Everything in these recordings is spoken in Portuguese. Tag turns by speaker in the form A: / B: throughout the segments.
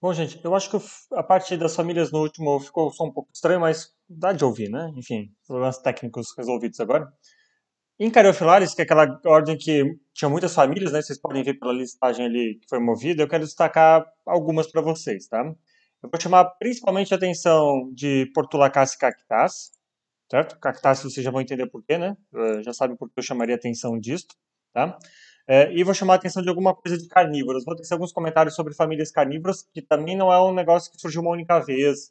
A: Bom, gente, eu acho que a parte das famílias no último ficou só um pouco estranho, mas dá de ouvir, né? Enfim, problemas técnicos resolvidos agora. Em Cariofilares, que é aquela ordem que tinha muitas famílias, né? Vocês podem ver pela listagem ali que foi movida, eu quero destacar algumas para vocês, tá? Eu vou chamar principalmente a atenção de Portulacas e Cactas, certo? Cactas vocês já vão entender porquê, né? Eh, já sabem por que eu chamaria a atenção disto, tá? É, e vou chamar a atenção de alguma coisa de carnívoros. Vou ter alguns comentários sobre famílias carnívoras, que também não é um negócio que surgiu uma única vez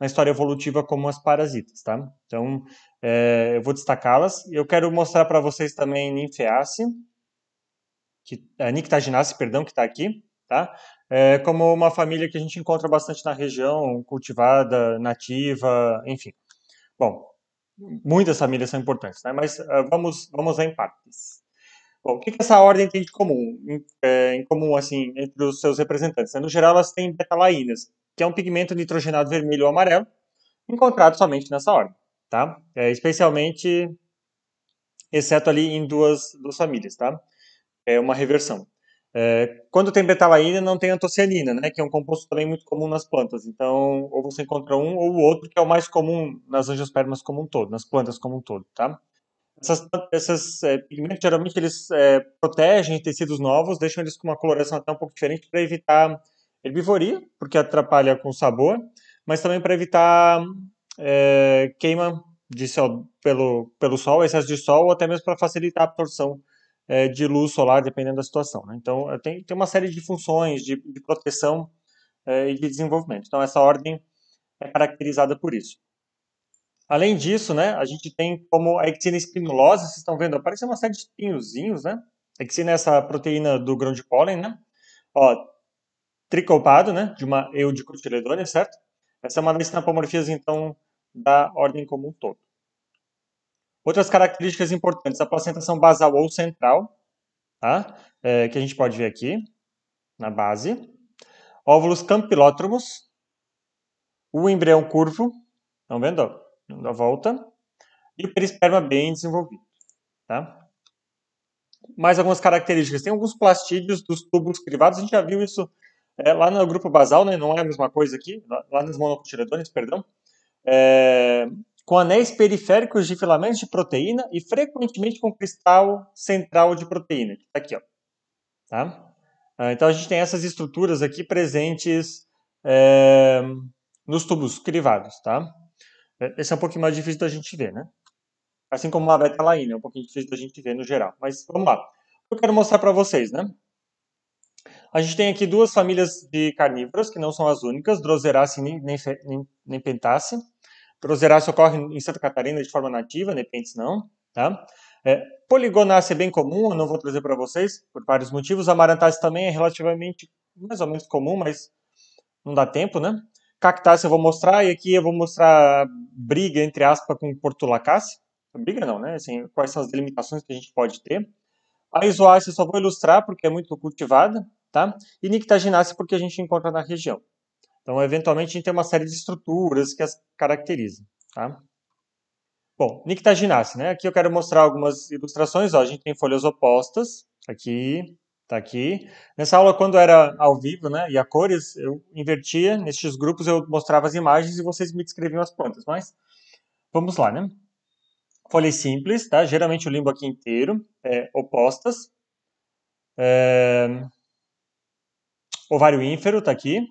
A: na história evolutiva como as parasitas, tá? Então, é, eu vou destacá-las. Eu quero mostrar para vocês também Ninfeace, que, é, Nictaginace, perdão, que está aqui, tá? É, como uma família que a gente encontra bastante na região, cultivada, nativa, enfim. Bom, muitas famílias são importantes, né? Mas é, vamos, vamos em partes. Bom, o que, que essa ordem tem de comum, em, é, em, comum assim entre os seus representantes? No geral, elas têm betalainas, que é um pigmento nitrogenado vermelho ou amarelo, encontrado somente nessa ordem, tá? É, especialmente, exceto ali em duas, duas famílias, tá? É uma reversão. É, quando tem betalaína, não tem antocianina, né? Que é um composto também muito comum nas plantas. Então, ou você encontra um ou o outro, que é o mais comum nas angiospermas como um todo, nas plantas como um todo, tá? Essas, esses é, pigmentos, geralmente, eles é, protegem tecidos novos, deixam eles com uma coloração até um pouco diferente para evitar herbivoria, porque atrapalha com o sabor, mas também para evitar é, queima de céu, pelo, pelo sol, excesso de sol, ou até mesmo para facilitar a absorção é, de luz solar, dependendo da situação. Né? Então, tem, tem uma série de funções de, de proteção é, e de desenvolvimento. Então, essa ordem é caracterizada por isso. Além disso, né, a gente tem como a ectina espinulosa, vocês estão vendo, aparece uma série de espinhozinhos, né? A ectina é essa proteína do grão de pólen, né? Ó, tricopado, né, de uma eudicotiledônia, certo? Essa é uma das trampomorfias, então, da ordem como um todo. Outras características importantes, a placentação basal ou central, tá? É, que a gente pode ver aqui, na base. Óvulos campilótromos, o embrião curvo, estão vendo? da volta, e o perisperma bem desenvolvido. Tá? Mais algumas características. Tem alguns plastídeos dos tubos crivados, a gente já viu isso é, lá no grupo basal, né? não é a mesma coisa aqui, lá, nos monocotiledones, perdão. É, com anéis periféricos de filamentos de proteína e frequentemente com cristal central de proteína, está aqui. Ó. Tá? Ah, então a gente tem essas estruturas aqui presentes é, nos tubos crivados. Tá? É, esse é um pouquinho mais difícil da gente ver, né? Assim como a beta-alaína, tá é um pouquinho difícil da gente ver no geral. Mas vamos lá. Eu quero mostrar para vocês, né? A gente tem aqui duas famílias de carnívoras, que não são as únicas, Droserace e Nepentace. Droserace ocorre em Santa Catarina de forma nativa, Nepentes né? não. Tá? É, é bem comum, eu não vou trazer para vocês, por vários motivos. Amarantácea também é relativamente, mais ou menos comum, mas não dá tempo, né? Cactace eu vou mostrar, e aqui eu vou mostrar briga, entre aspas, com Porto Lacasse. Briga não, né? Assim, quais são as delimitações que a gente pode ter. A isoácea só vou ilustrar porque é muito cultivada, tá? E nictaginácea porque a gente encontra na região. Então, eventualmente, a gente tem uma série de estruturas que as caracterizam, tá? Bom, nictaginácea, né? Aqui eu quero mostrar algumas ilustrações. Ó, a gente tem folhas opostas, aqui Tá aqui. Nessa aula, quando era ao vivo, né, e a cores, eu invertia. Nestes grupos eu mostrava as imagens e vocês me descreviam as plantas. Mas vamos lá, né? Folhas simples, tá? Geralmente o limbo aqui inteiro, é, opostas. É... Ovário ínfero tá aqui,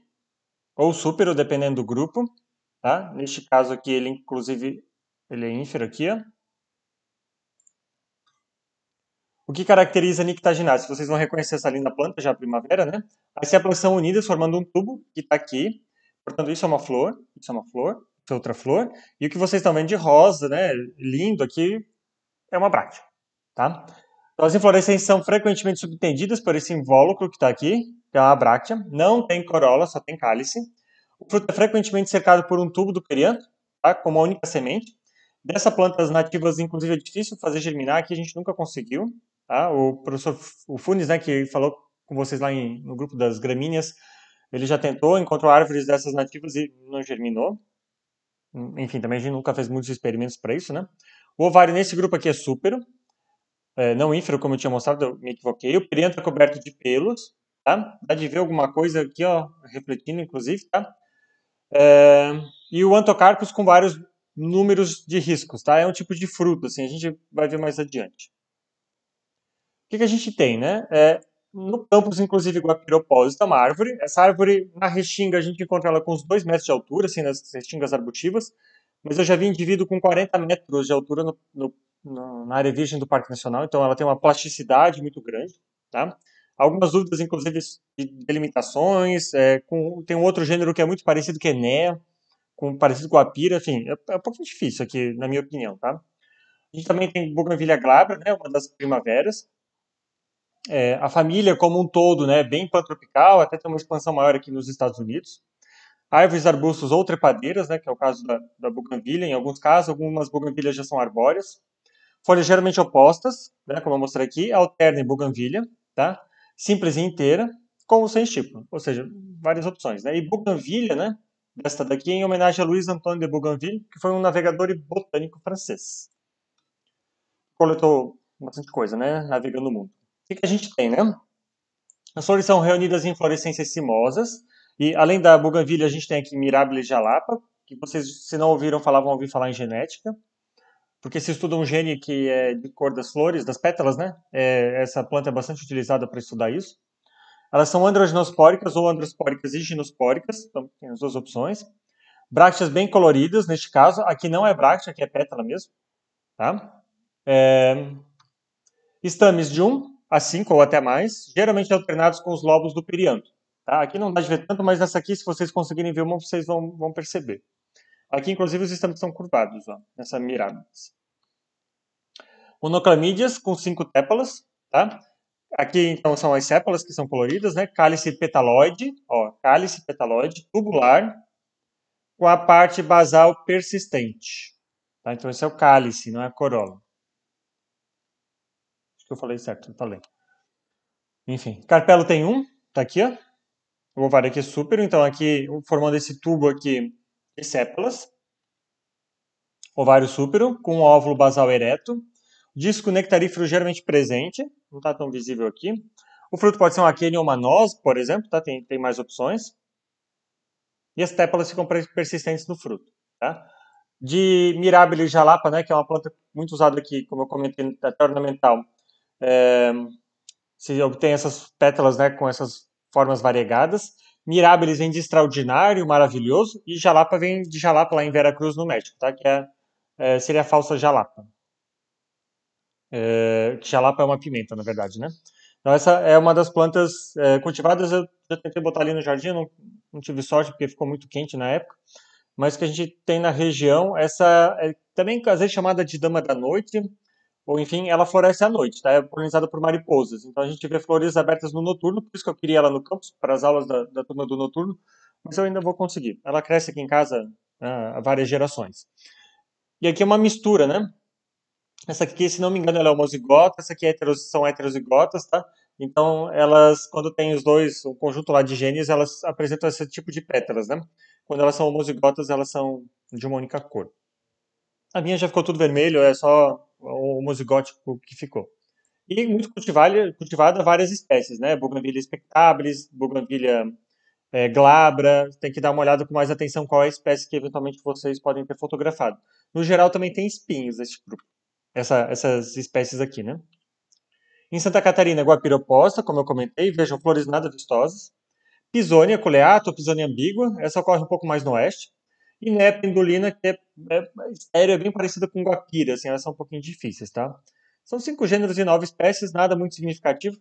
A: ou súpero, dependendo do grupo, tá? Neste caso aqui, ele inclusive, ele é ínfero aqui, ó. O que caracteriza a nictaginase? Vocês vão reconhecer essa linda planta, já primavera, né? As seplas são unidas formando um tubo que está aqui. Portanto, isso é uma flor, isso é uma flor, isso é outra flor. E o que vocês estão vendo de rosa, né, lindo aqui, é uma bráctea, tá? Então, as inflorescências são frequentemente subtendidas por esse invólucro que está aqui, que é a bráctea. Não tem corola, só tem cálice. O fruto é frequentemente cercado por um tubo do perianto, tá? como a única semente. Dessa planta, as nativas, inclusive, é difícil fazer germinar, aqui a gente nunca conseguiu. Ah, o professor o Funes, né, que falou com vocês lá em, no grupo das gramíneas, ele já tentou, encontrou árvores dessas nativas e não germinou. Enfim, também a gente nunca fez muitos experimentos para isso, né? O ovário nesse grupo aqui é súpero, é, não ínfero, como eu tinha mostrado, eu me equivoquei. O perianto é coberto de pelos, tá? Dá de ver alguma coisa aqui, ó, refletindo, inclusive, tá? É, e o antocarpus com vários números de riscos, tá? É um tipo de fruto, assim, a gente vai ver mais adiante que, que a gente tem, né? É, no campus, inclusive, Guapiropó está uma árvore. Essa árvore, na restinga, a gente encontra ela com uns 2 metros de altura, assim, nas restingas arbutivas. Mas eu já vi indivíduo com 40 metros de altura no, no, no, na área virgem do Parque Nacional, então ela tem uma plasticidade muito grande, tá? Algumas dúvidas, inclusive, de delimitações. É, com, tem um outro gênero que é muito parecido, que é Nea, né, com, parecido com a pira, enfim, é, é um pouco difícil aqui, na minha opinião, tá? A gente também tem Bougainvillea glabra, né, uma das primaveras, é, a família como um todo, né, bem pantropical, até tem uma expansão maior aqui nos Estados Unidos. Árvores, arbustos ou trepadeiras, né, que é o caso da, da em alguns casos, algumas buganvilhas já são arbóreas. Folhas geralmente opostas, né, como eu mostrei aqui, alterna em buganvilha, tá? simples e inteira, com ou sem estipo, ou seja, várias opções. Né? E buganvilha, né, desta daqui, é em homenagem a Luiz Antônio de Bougainville, que foi um navegador e botânico francês. Coletou bastante coisa, né, navegando o mundo que, que a gente tem, né? As flores são reunidas em inflorescências cimosas, e além da buganvília, a gente tem aqui mirabile jalapa, que vocês, se não ouviram falar, vão ouvir falar em genética, porque se estuda um gene que é de cor das flores, das pétalas, né? É, essa planta é bastante utilizada para estudar isso. Elas são androgenospóricas ou androspóricas e ginospóricas, então tem as duas opções. Brácteas bem coloridas, neste caso, aqui não é bráctea, aqui é pétala mesmo, tá? É... Estames de um a assim 5 ou até mais, geralmente alternados com os lobos do perianto. Tá? Aqui não dá de ver tanto, mas nessa aqui, se vocês conseguirem ver uma, vocês vão, vão perceber. Aqui, inclusive, os estames são curvados, ó, nessa mirada. Monoclamídeas com cinco tépalas, tá? Aqui, então, são as sépalas que são coloridas, né? Cálice petaloide, ó, cálice petaloide, tubular, com a parte basal persistente. Tá? Então, esse é o cálice, não é a corola que eu falei certo, tá lendo. Enfim, carpelo tem um, tá aqui, ó. O ovário aqui é súpero, então aqui, formando esse tubo aqui, séplas. Ovário súpero, com óvulo basal ereto. Disco nectarífero geralmente presente, não está tão visível aqui. O fruto pode ser uma aquênio ou uma noz, por exemplo, tá? tem, tem mais opções. E as tépalas ficam persistentes no fruto. Tá? de mirabilis jalapa, né, que é uma planta muito usada aqui, como eu comentei, até ornamental, é, se obtém essas pétalas né, com essas formas variegadas. Mirabilis vem de extraordinário, maravilhoso, e Jalapa vem de Jalapa lá em Veracruz, no México, tá? que é, é, seria a falsa Jalapa. É, jalapa é uma pimenta, na verdade, né? Então essa é uma das plantas é, cultivadas, eu já tentei botar ali no jardim, não, não, tive sorte porque ficou muito quente na época, mas que a gente tem na região, essa é também às vezes chamada de dama da noite, ou enfim, ela floresce à noite, tá? É polinizada por mariposas. Então a gente vê flores abertas no noturno, por isso que eu queria ela no campus, para as aulas da, da turma do noturno, mas eu ainda vou conseguir. Ela cresce aqui em casa né, há várias gerações. E aqui é uma mistura, né? Essa aqui, se não me engano, ela é homozigota, essa aqui é heteros, são heterozigotas, tá? Então, elas, quando tem os dois, o um conjunto lá de genes, elas apresentam esse tipo de pétalas, né? Quando elas são homozigotas, elas são de uma única cor. A minha já ficou tudo vermelho, é só o musgótico que ficou. E muito cultivada, cultivada várias espécies, né? Bougainvillea spectabilis, Bougainvillea é, glabra. Tem que dar uma olhada com mais atenção qual é a espécie que eventualmente vocês podem ter fotografado. No geral, também tem espinhos esse grupo, essa, essas espécies aqui, né? Em Santa Catarina, guapira oposta, como eu comentei, vejam flores nada vistosas. Pisônia coleata ou pisônia ambígua, essa ocorre um pouco mais no oeste. E nependolina, que é, é, é, é bem parecida com guapira, assim, elas são um pouquinho difíceis, tá? São cinco gêneros e nove espécies, nada muito significativo,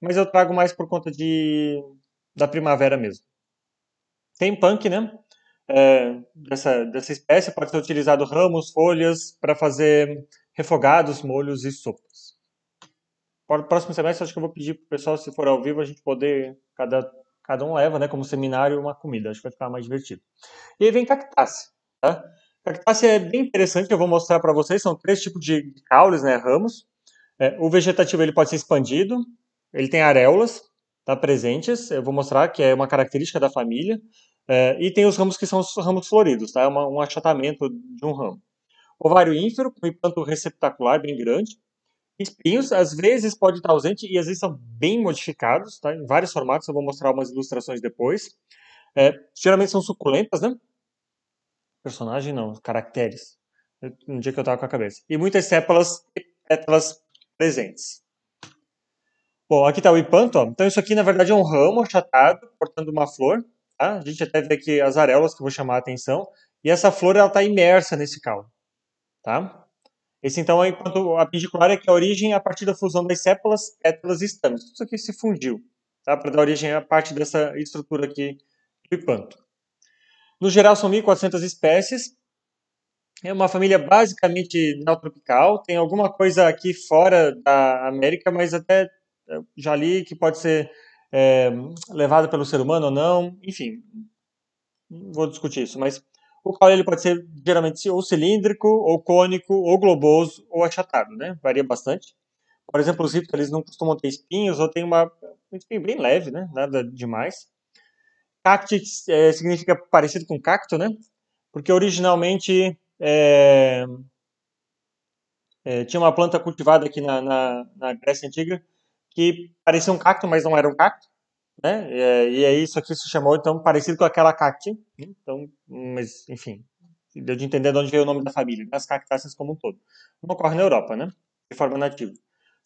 A: mas eu trago mais por conta de da primavera mesmo. Tem punk, né? É, dessa, dessa espécie pode ser utilizado ramos, folhas para fazer refogados, molhos e sopas. Para o próximo semestre, acho que eu vou pedir para o pessoal, se for ao vivo, a gente poder cada Cada um leva, né, como seminário, uma comida. Acho que vai ficar mais divertido. E aí vem cactácea, tá? Cactácea é bem interessante, eu vou mostrar para vocês. São três tipos de caules, né, ramos. É, o vegetativo ele pode ser expandido, ele tem areolas, tá, presentes. Eu vou mostrar que é uma característica da família. É, e tem os ramos que são os ramos floridos, tá? É uma, um achatamento de um ramo. Ovário ínfero, com implanto receptacular bem grande. Espinhos, às vezes pode estar ausente e às vezes são bem modificados, tá? Em vários formatos, eu vou mostrar umas ilustrações depois. É, geralmente são suculentas, né? Personagem não, caracteres. No um dia que eu tava com a cabeça. E muitas sépalas e pétalas presentes. Bom, aqui está o ipanto, ó. Então isso aqui, na verdade, é um ramo achatado, portando uma flor, tá? A gente até vê aqui as areolas que eu vou chamar a atenção. E essa flor, ela tá imersa nesse caule, tá? Esse então é enquanto a pindiculária que é a origem a partir da fusão das sépalas, pétalas e estames. Tudo isso aqui se fundiu, tá? Para dar origem a parte dessa estrutura aqui do hipanto. No geral são 1.400 espécies. É uma família basicamente neotropical. Tem alguma coisa aqui fora da América, mas até eh, já li que pode ser é, eh, levada pelo ser humano ou não. Enfim, vou discutir isso, mas o caule ele pode ser geralmente ou cilíndrico, ou cônico, ou globoso, ou achatado, né? Varia bastante. Por exemplo, os rictos eles não costumam ter espinhos ou tem uma espinha bem leve, né? Nada demais. Cactus é, significa parecido com cacto, né? Porque originalmente é, é, tinha uma planta cultivada aqui na, na, na Grécia Antiga que parecia um cacto, mas não era um cacto. Né? E, é, e aí é isso aqui se chamou, então, parecido com aquela cacti. Né? Então, mas, enfim, deu de entender de onde veio o nome da família, das cactáceas como um todo. Não ocorre na Europa, né? De forma nativa.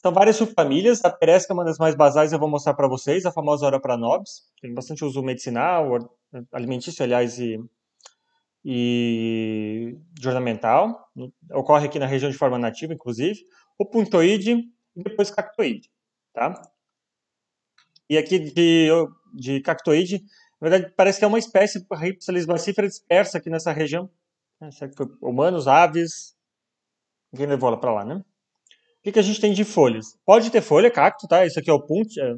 A: São então, várias subfamílias, a peresca é uma das mais basais, eu vou mostrar para vocês, a famosa hora para nobis. tem bastante uso medicinal, alimentício, aliás, e, e de ornamental. Né? Ocorre aqui na região de forma nativa, inclusive. O puntoide e depois cactoide, tá? E aqui de, de cactoide, na verdade, parece que é uma espécie Hypsalis bacifera dispersa aqui nessa região. É, será que foi humanos, aves? Quem levou ela para lá, né? O que, que a gente tem de folhas? Pode ter folha, cacto, tá? Isso aqui é o punt, é,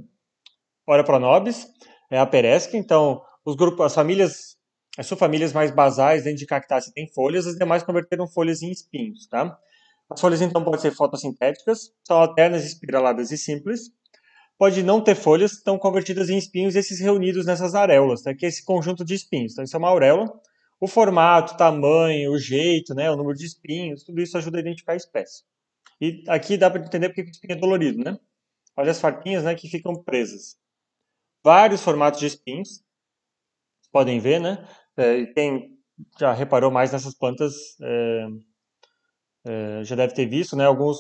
A: ora pronobis, é a peresca. Então, os grupos, as famílias, as subfamílias mais basais dentro de cactáceas têm folhas, as demais converteram folhas em espinhos, tá? As folhas, então, podem ser fotossintéticas, são alternas, espiraladas e simples pode não ter folhas, estão convertidas em espinhos, esses reunidos nessas areolas. né, que é esse conjunto de espinhos. Então, isso é uma auréola. O formato, o tamanho, o jeito, né, o número de espinhos, tudo isso ajuda a identificar a espécie. E aqui dá para entender porque o espinho é dolorido, né? Olha as farpinhas né, que ficam presas. Vários formatos de espinhos, podem ver, né? É, quem já reparou mais nessas plantas é, é, já deve ter visto, né? Alguns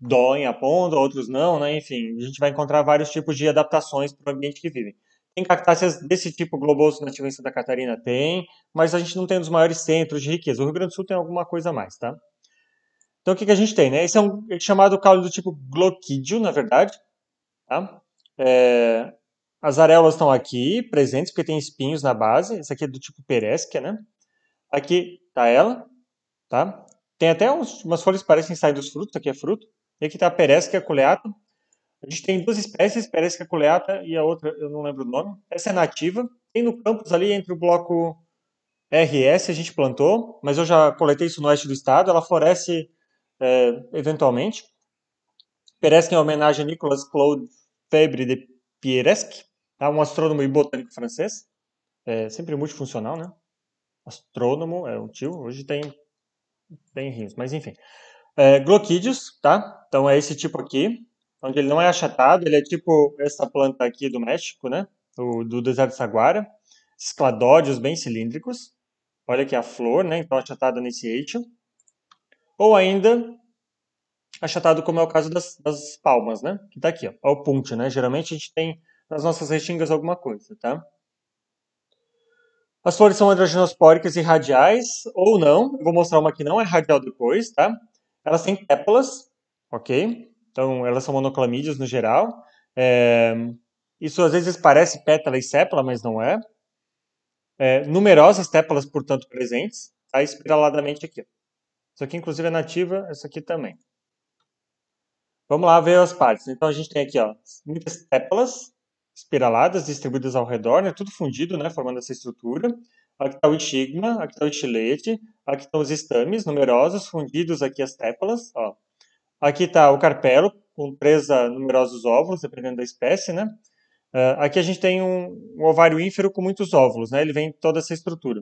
A: doem a ponta, outros não, né? Enfim, a gente vai encontrar vários tipos de adaptações para o ambiente que vivem. Tem cactáceas desse tipo globoso nativo em Santa Catarina? Tem, mas a gente não tem um dos maiores centros de riqueza. O Rio Grande do Sul tem alguma coisa a mais, tá? Então, o que, que a gente tem, né? Esse é um é chamado caule do tipo gloquídeo, na verdade, tá? É, as areolas estão aqui, presentes, porque tem espinhos na base. Essa aqui é do tipo peresquia, né? Aqui tá ela, tá? Tem até uns, umas folhas que parecem sair dos frutos, aqui é fruto. E aqui está a Peresca culeata. A gente tem duas espécies, Peresca culeata e a outra, eu não lembro o nome. Essa é nativa. Tem no campus ali entre o bloco RS, a gente plantou, mas eu já coletei isso no oeste do estado. Ela floresce é, eventualmente. Peresca em homenagem a Nicolas Claude Febre de Pieresque, tá? um astrônomo e botânico francês. É sempre multifuncional, né? Astrônomo é um tio, hoje tem, tem rios, mas enfim. É, gloquídeos, tá? Então é esse tipo aqui, onde ele não é achatado, ele é tipo essa planta aqui do México, né? Do, do deserto de Saguara. Escladódios bem cilíndricos. Olha aqui a flor, né? Então achatada nesse eixo. Ou ainda achatado como é o caso das, das palmas, né? Que tá aqui, ó. Olha é o punte, né? Geralmente a gente tem nas nossas restingas alguma coisa, tá? As flores são androgenospóricas e radiais, ou não. Eu vou mostrar uma que não é radial depois, tá? Elas têm tépalas, ok? Então, elas são monoclamídeas no geral. É, isso às vezes parece pétala e sépala, mas não é. é numerosas tépalas, portanto, presentes, tá espiraladamente aqui. Isso aqui, inclusive, é nativa, essa aqui também. Vamos lá ver as partes. Então, a gente tem aqui ó, muitas tépalas espiraladas distribuídas ao redor, né, tudo fundido, né, formando essa estrutura. Aqui está o estigma, aqui está o estilete, aqui estão os estames numerosos, fundidos aqui as tépalas. Ó. Aqui está o carpelo, com presa ah, numerosos óvulos, dependendo da espécie. Né? Uh, aqui a gente tem um, um, ovário ínfero com muitos óvulos, né? ele vem toda essa estrutura.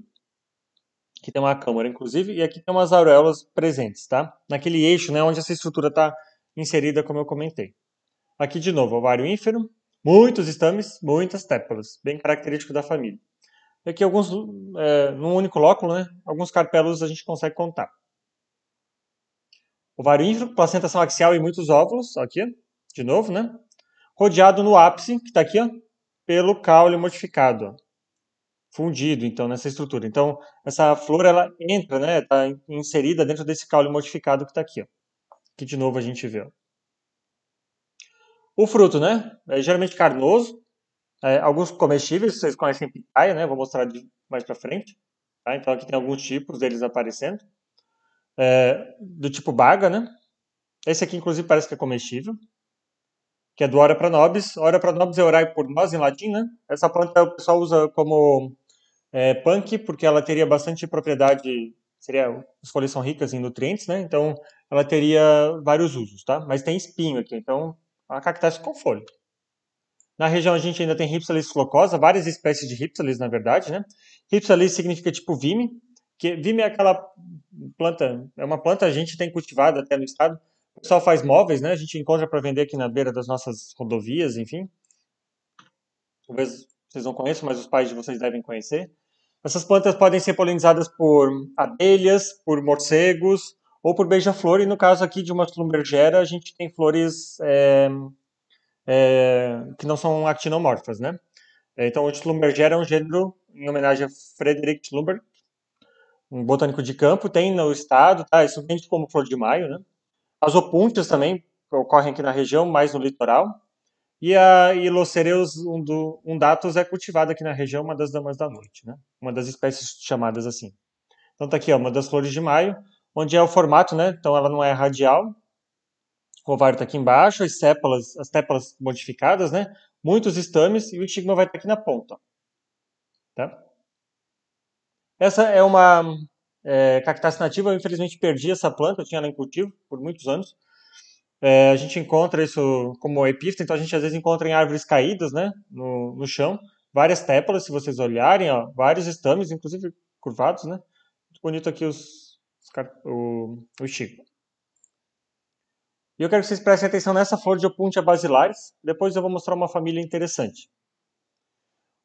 A: Aqui tem uma câmara, inclusive, e aqui tem umas auréolas presentes, tá? Naquele eixo, né, onde essa estrutura está inserida, como eu comentei. Aqui, de novo, ovário ínfero, muitos estames, muitas tépalas, bem característico da família é que alguns, é, num único lóculo, né, alguns carpelos a gente consegue contar. O ínfero, placentação axial e muitos óvulos, aqui, de novo, né? Rodeado no ápice, que está aqui, ó, pelo caule modificado, ó, fundido, então, nessa estrutura. Então, essa flor, ela entra, né, está inserida dentro desse caule modificado que está aqui, ó, que de novo a gente vê. Ó. O fruto, né, é geralmente carnoso, é, alguns comestíveis, vocês conhecem pitaia, né? Vou mostrar mais para frente. Tá? Então aqui tem alguns tipos deles aparecendo. É, do tipo baga, né? Esse aqui, inclusive, parece que é comestível. Que é do Ora para Nobis. Ora para Nobis é orai por nós em latim, né? Essa planta o pessoal usa como é, punk, porque ela teria bastante propriedade. Seria, as folhas são ricas em nutrientes, né? Então ela teria vários usos, tá? Mas tem espinho aqui, então é uma cactácea com folha. Na região a gente ainda tem Hypsalis flocosa, várias espécies de Hypsalis, na verdade, né? Hypsalis significa tipo vime, que vime é aquela planta, é uma planta a gente tem cultivada até no estado. O pessoal faz móveis, né? A gente encontra para vender aqui na beira das nossas rodovias, enfim. Talvez vocês não conheçam, mas os pais de vocês devem conhecer. Essas plantas podem ser polinizadas por abelhas, por morcegos ou por beija-flor. E no caso aqui de uma lumbergera, a gente tem flores é, é, que não são actinomorfas, né? É, então, o Schlumberger é um gênero em homenagem a Frederick Schlumberg, um botânico de campo, tem no estado, tá? Isso vende como flor de maio, né? As opuntias também ocorrem aqui na região, mais no litoral. E a ilocereus undatus é cultivada aqui na região, uma das damas da noite, né? Uma das espécies chamadas assim. Então tá aqui, ó, uma das flores de maio, onde é o formato, né? Então ela não é radial, o ovário está aqui embaixo, as sépalas, as tépalas modificadas, né? Muitos estames e o estigma vai estar tá aqui na ponta. Tá? Essa é uma é, cactácea nativa, eu infelizmente perdi essa planta, eu tinha ela em cultivo por muitos anos. É, a gente encontra isso como epífita, então a gente às vezes encontra em árvores caídas, né, no, no chão, várias tépalas, se vocês olharem, ó, vários estames, inclusive curvados, né. Muito bonito aqui os, os o, o estigma. E eu quero que vocês prestem atenção nessa flor de Opuntia basilares, depois eu vou mostrar uma família interessante.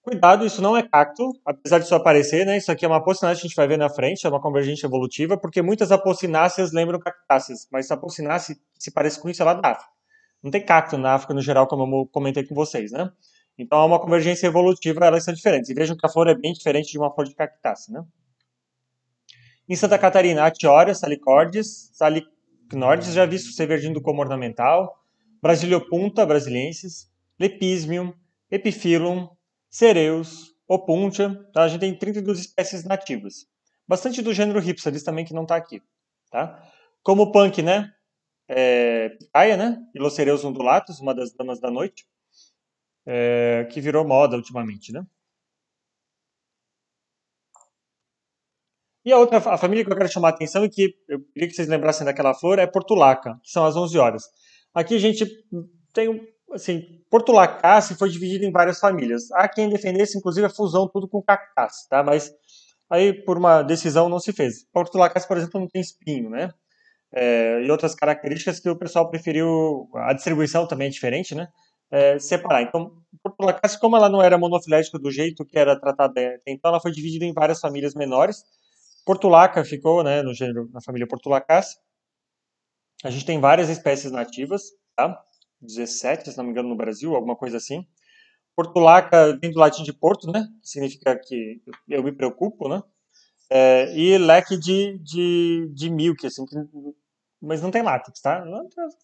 A: Cuidado, isso não é cacto, apesar de só aparecer, né? Isso aqui é uma apocinácea que a gente vai ver na frente, é uma convergência evolutiva, porque muitas apocináceas lembram cactáceas, mas a apocinácea se parece com isso é lá da África. Não tem cacto na África no geral, como eu comentei com vocês, né? Então é uma convergência evolutiva, elas são diferentes. E vejam que a flor é bem diferente de uma flor de cactácea, né? Em Santa Catarina, Atioria, Salicordes, Salicordes, Cnordis já visto ser verdindo como ornamental, Brasiliopunta brasiliensis, Lepismium, Epifilum, Cereus, Opuntia. Tá? A gente tem 32 espécies nativas. Bastante do gênero Hypsalis também que não está aqui. Tá? Como punk, né? É, Picaia, né? Ilocereus undulatus, uma das damas da noite, é, que virou moda ultimamente, né? E a outra a família que eu quero chamar a atenção e que eu queria que vocês lembrassem daquela flor é Portulaca, que são as 11 horas. Aqui a gente tem, assim, Portulacace foi dividido em várias famílias. Há quem defendesse, inclusive, a fusão tudo com Cacace, tá? Mas aí, por uma decisão, não se fez. Portulacace, por exemplo, não tem espinho, né? É, e outras características que o pessoal preferiu, a distribuição também é diferente, né? É, separar. Então, Portulacace, como ela não era monofilética do jeito que era tratada até então, ela foi dividida em várias famílias menores, Portulaca ficou né, no gênero, na família Portulacas. A gente tem várias espécies nativas, tá? 17, se não me engano, no Brasil, alguma coisa assim. Portulaca vem do latim de porto, né? significa que eu me preocupo, né? É, e leque de, de, de milk, assim, que, mas não tem látex, tá?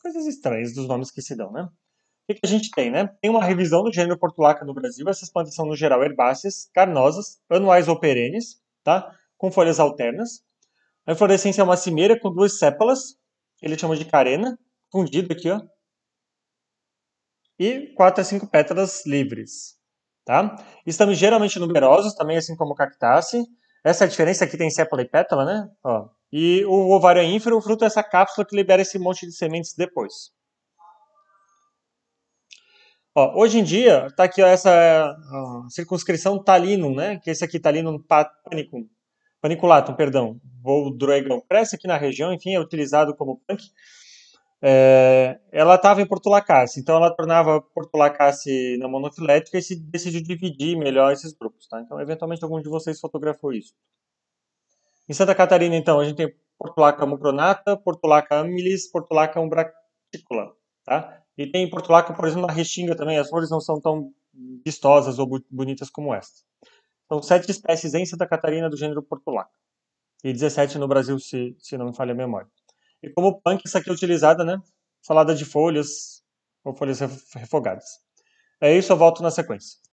A: Coisas estranhas dos nomes que se dão, né? O que, que a gente tem, né? Tem uma revisão do gênero Portulaca no Brasil. Essas plantas são, no geral, é herbáceas, carnosas, anuais ou perenes, tá? com folhas alternas. A inflorescência é uma cimeira com duas sépalas, ele chama de carena, fundido aqui, ó. E quatro a cinco pétalas livres, tá? Estamos geralmente numerosos, também assim como o cactace. Essa é a diferença aqui tem sépala e pétala, né? Ó. E o ovário é ínfero, o fruto é essa cápsula que libera esse monte de sementes depois. Ó, hoje em dia, tá aqui ó, essa ó, circunscrição talinum, né? Que esse aqui talinum panicum paniculatum, perdão, ou droegão, cresce aqui na região, enfim, é utilizado como punk. É, ela estava em Lacasse, então ela tornava Lacasse na monofilética e se decidiu dividir melhor esses grupos. Tá? Então, eventualmente, algum de vocês fotografou isso. Em Santa Catarina, então, a gente tem portulaca mucronata, portulaca amilis, portulaca umbratícula. Tá? E tem portulaca, por exemplo, na restinga também, as flores não são tão vistosas ou bonitas como essa. São sete espécies em Santa Catarina do gênero Portulaca. E 17 no Brasil, se, se não me falha a memória. E como punk, isso aqui é utilizada, né? Salada de folhas ou folhas refogadas. É isso, eu volto na sequência.